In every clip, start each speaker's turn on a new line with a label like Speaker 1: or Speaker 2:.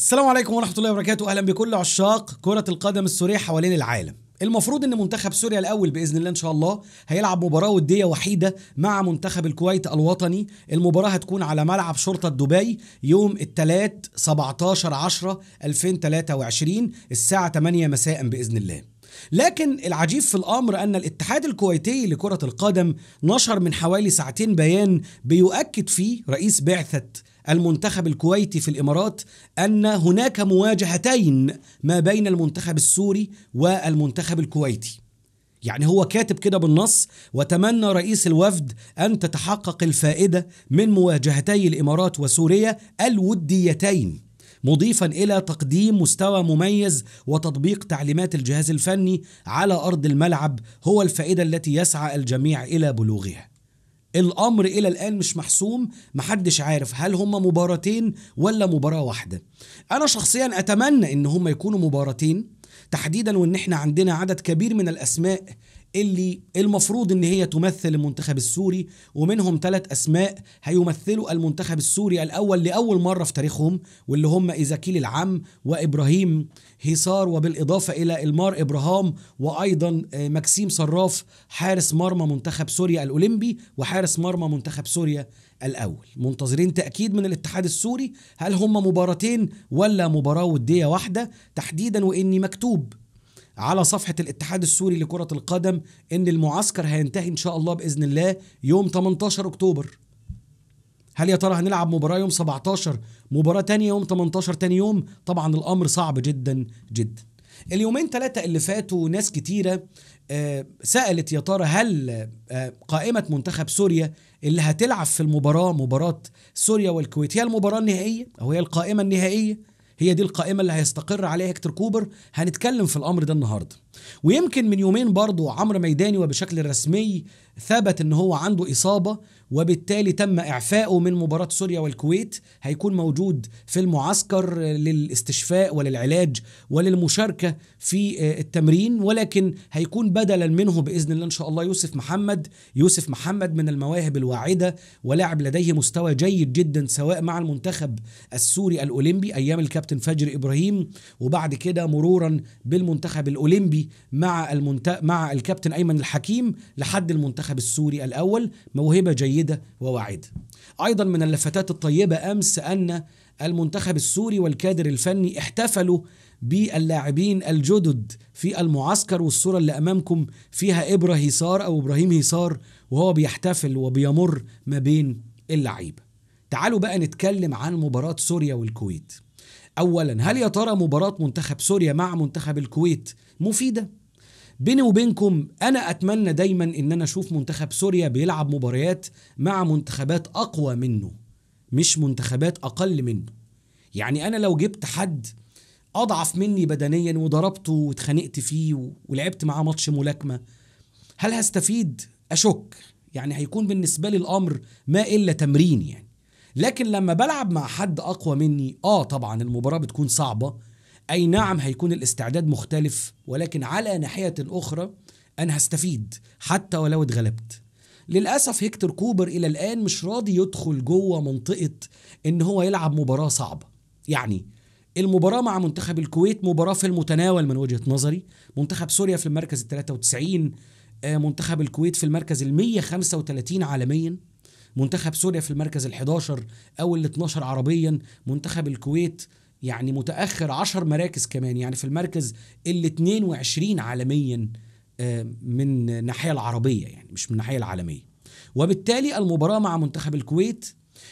Speaker 1: السلام عليكم ورحمة الله وبركاته أهلا بكل عشاق كرة القدم السورية حوالين العالم المفروض ان منتخب سوريا الاول باذن الله ان شاء الله هيلعب مباراه وديه وحيده مع منتخب الكويت الوطني المباراه هتكون على ملعب شرطه دبي يوم الثلاث 17 10 2023 الساعه 8 مساء باذن الله لكن العجيب في الامر ان الاتحاد الكويتي لكره القدم نشر من حوالي ساعتين بيان بيؤكد فيه رئيس بعثه المنتخب الكويتي في الامارات ان هناك مواجهتين ما بين المنتخب السوري والمنتخب الكويتي. يعني هو كاتب كده بالنص وتمنى رئيس الوفد ان تتحقق الفائده من مواجهتي الامارات وسوريا الوديتين. مضيفا الى تقديم مستوى مميز وتطبيق تعليمات الجهاز الفني على ارض الملعب هو الفائده التي يسعى الجميع الى بلوغها. الامر الى الان مش محسوم محدش عارف هل هما مباراتين ولا مباراه واحده انا شخصيا اتمنى ان هما يكونوا مباراتين تحديدا وان احنا عندنا عدد كبير من الاسماء اللي المفروض ان هي تمثل المنتخب السوري ومنهم ثلاث اسماء هيمثلوا المنتخب السوري الاول لاول مره في تاريخهم واللي هم ازاكيل العم وابراهيم هيصار وبالاضافه الى المار ابراهام وايضا آه، مكسيم صراف حارس مرمى منتخب سوريا الاولمبي وحارس مرمى منتخب سوريا الاول منتظرين تاكيد من الاتحاد السوري هل هم مباراتين ولا مباراه وديه واحده تحديدا واني مكتوب على صفحة الاتحاد السوري لكرة القدم إن المعسكر هينتهي إن شاء الله بإذن الله يوم 18 أكتوبر هل يا ترى هنلعب مباراة يوم 17 مباراة تانية يوم 18 تاني يوم طبعا الأمر صعب جدا جدا اليومين ثلاثة اللي فاتوا ناس كتيرة آه، سألت يا ترى هل آه، قائمة منتخب سوريا اللي هتلعب في المباراة مباراة سوريا والكويت هي المباراة النهائية أو هي القائمة النهائية هي دي القائمه اللي هيستقر عليها هكتور كوبر هنتكلم في الامر ده النهارده ويمكن من يومين برضو عمرو ميداني وبشكل رسمي ثبت ان هو عنده اصابه وبالتالي تم اعفائه من مباراه سوريا والكويت هيكون موجود في المعسكر للاستشفاء وللعلاج وللمشاركه في آه، التمرين ولكن هيكون بدلا منه باذن الله ان شاء الله يوسف محمد يوسف محمد من المواهب الواعده ولاعب لديه مستوى جيد جدا سواء مع المنتخب السوري الاولمبي ايام الكابتن فجر ابراهيم وبعد كده مرورا بالمنتخب الاولمبي مع المنت... مع الكابتن ايمن الحكيم لحد المنتخب المنتخب السوري الأول موهبة جيدة وواعدة أيضا من اللفتات الطيبة أمس أن المنتخب السوري والكادر الفني احتفلوا باللاعبين الجدد في المعسكر والصورة اللي أمامكم فيها إبرة هيسار أو إبراهيم هيسار وهو بيحتفل وبيمر ما بين اللعيبة تعالوا بقى نتكلم عن مباراة سوريا والكويت أولا هل يا ترى مباراة منتخب سوريا مع منتخب الكويت مفيدة؟ بيني وبينكم انا اتمنى دايما ان انا اشوف منتخب سوريا بيلعب مباريات مع منتخبات اقوى منه مش منتخبات اقل منه يعني انا لو جبت حد اضعف مني بدنيا وضربته واتخانقت فيه ولعبت معاه ماتش ملاكمه هل هستفيد اشك يعني هيكون بالنسبه لي الامر ما الا تمرين يعني لكن لما بلعب مع حد اقوى مني اه طبعا المباراه بتكون صعبه اي نعم هيكون الاستعداد مختلف ولكن على ناحيه اخرى انا هستفيد حتى ولو اتغلبت للاسف هيكتور كوبر الى الان مش راضي يدخل جوه منطقه ان هو يلعب مباراه صعبه يعني المباراة مع منتخب الكويت مباراة في المتناول من وجهة نظري منتخب سوريا في المركز 93 آه، منتخب الكويت في المركز ال 135 عالميا منتخب سوريا في المركز ال 11 او ال 12 عربيا منتخب الكويت يعني متاخر 10 مراكز كمان يعني في المركز ال 22 عالميا آه، من الناحيه العربيه يعني مش من الناحيه العالميه وبالتالي المباراه مع منتخب الكويت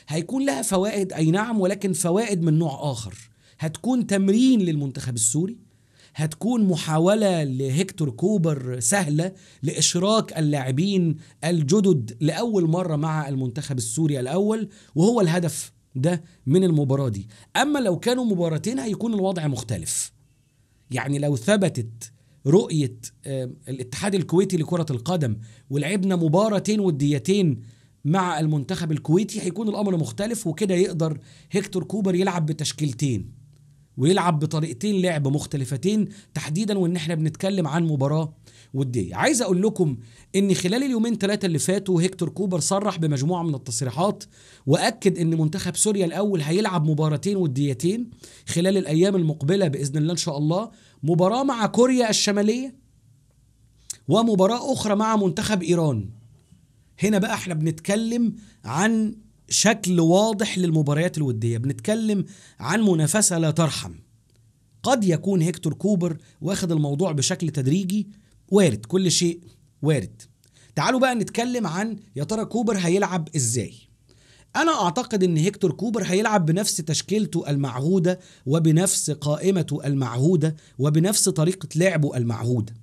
Speaker 1: هيكون لها فوائد اي نعم ولكن فوائد من نوع اخر هتكون تمرين للمنتخب السوري هتكون محاولة لهكتور كوبر سهلة لإشراك اللاعبين الجدد لأول مرة مع المنتخب السوري الأول وهو الهدف ده من المباراه دي اما لو كانوا مباراتين هيكون الوضع مختلف يعني لو ثبتت رؤيه الاتحاد الكويتي لكره القدم ولعبنا مباراتين وديتين مع المنتخب الكويتي هيكون الامر مختلف وكده يقدر هيكتور كوبر يلعب بتشكيلتين ويلعب بطريقتين لعب مختلفتين تحديدا وان احنا بنتكلم عن مباراه وديه عايز اقول لكم ان خلال اليومين ثلاثه اللي فاتوا هيكتور كوبر صرح بمجموعه من التصريحات واكد ان منتخب سوريا الاول هيلعب مباراتين وديتين خلال الايام المقبله باذن الله ان شاء الله مباراه مع كوريا الشماليه ومباراه اخرى مع منتخب ايران هنا بقى احنا بنتكلم عن شكل واضح للمباريات الوديه بنتكلم عن منافسه لا ترحم قد يكون هيكتور كوبر واخد الموضوع بشكل تدريجي وارد كل شيء وارد تعالوا بقى نتكلم عن يا ترى كوبر هيلعب ازاي انا اعتقد ان هيكتور كوبر هيلعب بنفس تشكيلته المعهوده وبنفس قائمته المعهوده وبنفس طريقه لعبه المعهوده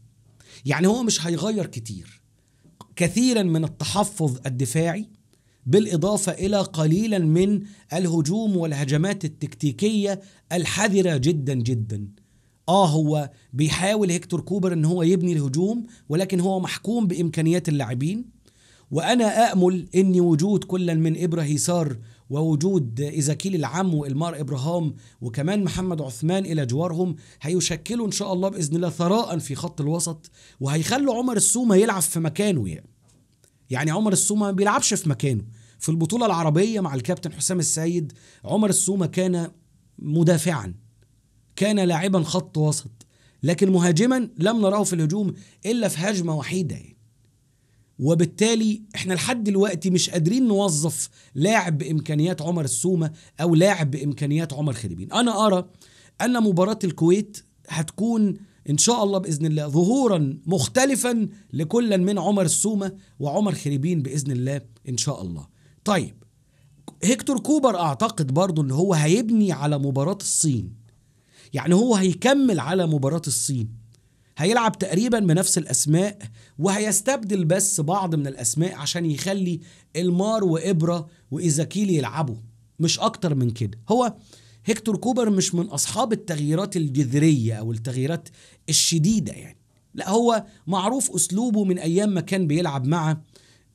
Speaker 1: يعني هو مش هيغير كتير كثيرا من التحفظ الدفاعي بالإضافة إلى قليلا من الهجوم والهجمات التكتيكية الحذرة جدا جدا اه هو بيحاول هيكتور كوبر ان هو يبني الهجوم ولكن هو محكوم بامكانيات اللاعبين وانا امل ان وجود كل من ابراهيسار ووجود إزاكيل العم وإلمار إبراهام وكمان محمد عثمان إلى جوارهم هيشكلوا إن شاء الله بإذن الله ثراء في خط الوسط وهيخلوا عمر السومة يلعب في مكانه يعني يعني عمر السومة ما بيلعبش في مكانه في البطولة العربية مع الكابتن حسام السيد عمر السومة كان مدافعا كان لاعبا خط وسط لكن مهاجما لم نراه في الهجوم الا في هجمه وحيده يعني. وبالتالي احنا لحد دلوقتي مش قادرين نوظف لاعب بامكانيات عمر السومه او لاعب بامكانيات عمر خريبين انا ارى ان مباراه الكويت هتكون ان شاء الله باذن الله ظهورا مختلفا لكل من عمر السومه وعمر خريبين باذن الله ان شاء الله طيب هيكتور كوبر اعتقد برضو ان هو هيبني على مباراه الصين يعني هو هيكمل على مباراة الصين هيلعب تقريبا بنفس الاسماء وهيستبدل بس بعض من الاسماء عشان يخلي المار وابره وايزاكيلي يلعبوا مش اكتر من كده هو هيكتور كوبر مش من اصحاب التغييرات الجذريه او التغييرات الشديده يعني لا هو معروف اسلوبه من ايام ما كان بيلعب مع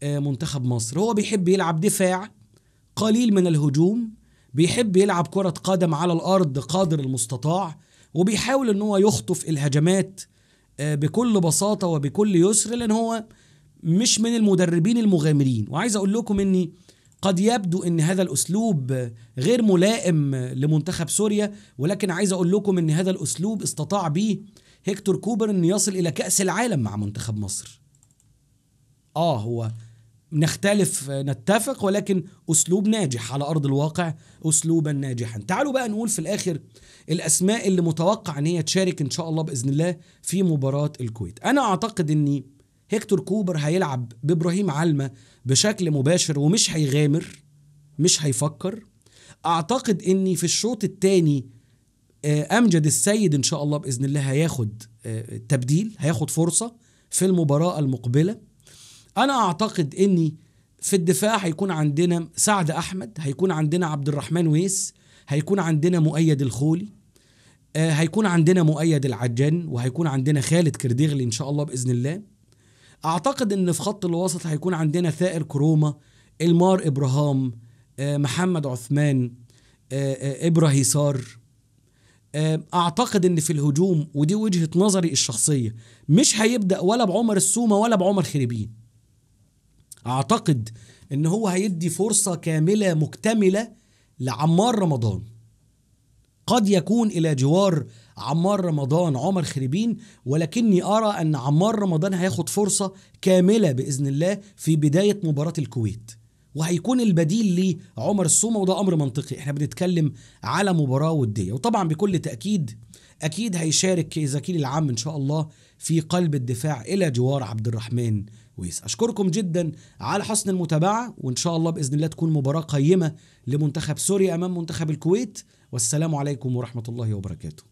Speaker 1: آه، منتخب مصر هو بيحب يلعب دفاع قليل من الهجوم بيحب يلعب كرة قدم على الأرض قدر المستطاع وبيحاول ان هو يخطف الهجمات آه، بكل بساطه وبكل يسر لان هو مش من المدربين المغامرين وعايز اقول لكم اني قد يبدو ان هذا الاسلوب غير ملائم لمنتخب سوريا ولكن عايز اقول لكم ان هذا الاسلوب استطاع به هيكتور كوبر ان يصل الى كاس العالم مع منتخب مصر اه هو نختلف نتفق ولكن اسلوب ناجح على ارض الواقع اسلوبا ناجحا تعالوا بقى نقول في الاخر الاسماء اللي متوقع ان هي تشارك ان شاء الله باذن الله في مباراه الكويت انا اعتقد اني هيكتور كوبر هيلعب بابراهيم علمة بشكل مباشر ومش هيغامر مش هيفكر اعتقد اني في الشوط الثاني آه، امجد السيد ان شاء الله باذن الله هياخد آه، تبديل هياخد فرصه في المباراه المقبله انا اعتقد اني في الدفاع هيكون عندنا سعد احمد هيكون عندنا عبد الرحمن ويس هيكون عندنا مؤيد الخولي آه، هيكون عندنا مؤيد العجان وهيكون عندنا خالد كرديغلي ان شاء الله باذن الله اعتقد ان في خط الوسط هيكون عندنا ثائر كروما المار ابراهام آه، محمد عثمان آه، ابراهيسار اعتقد ان في الهجوم ودي وجهه نظري الشخصيه مش هيبدا ولا بعمر السومه ولا بعمر خريبين اعتقد ان هو هيدي فرصه كامله مكتمله لعمار رمضان قد يكون الى جوار عمار رمضان عمر خريبين ولكني ارى ان عمار رمضان هياخد فرصه كامله باذن الله في بدايه مباراه الكويت وهيكون البديل لعمر السومه وده امر منطقي احنا بنتكلم على مباراه وديه وطبعا بكل تاكيد اكيد هيشارك زكيل العام ان شاء الله في قلب الدفاع الى جوار عبد الرحمن كويس اشكركم جدا على حسن المتابعه وان شاء الله باذن الله تكون مباراه قيمه لمنتخب سوريا امام منتخب الكويت والسلام عليكم ورحمه الله وبركاته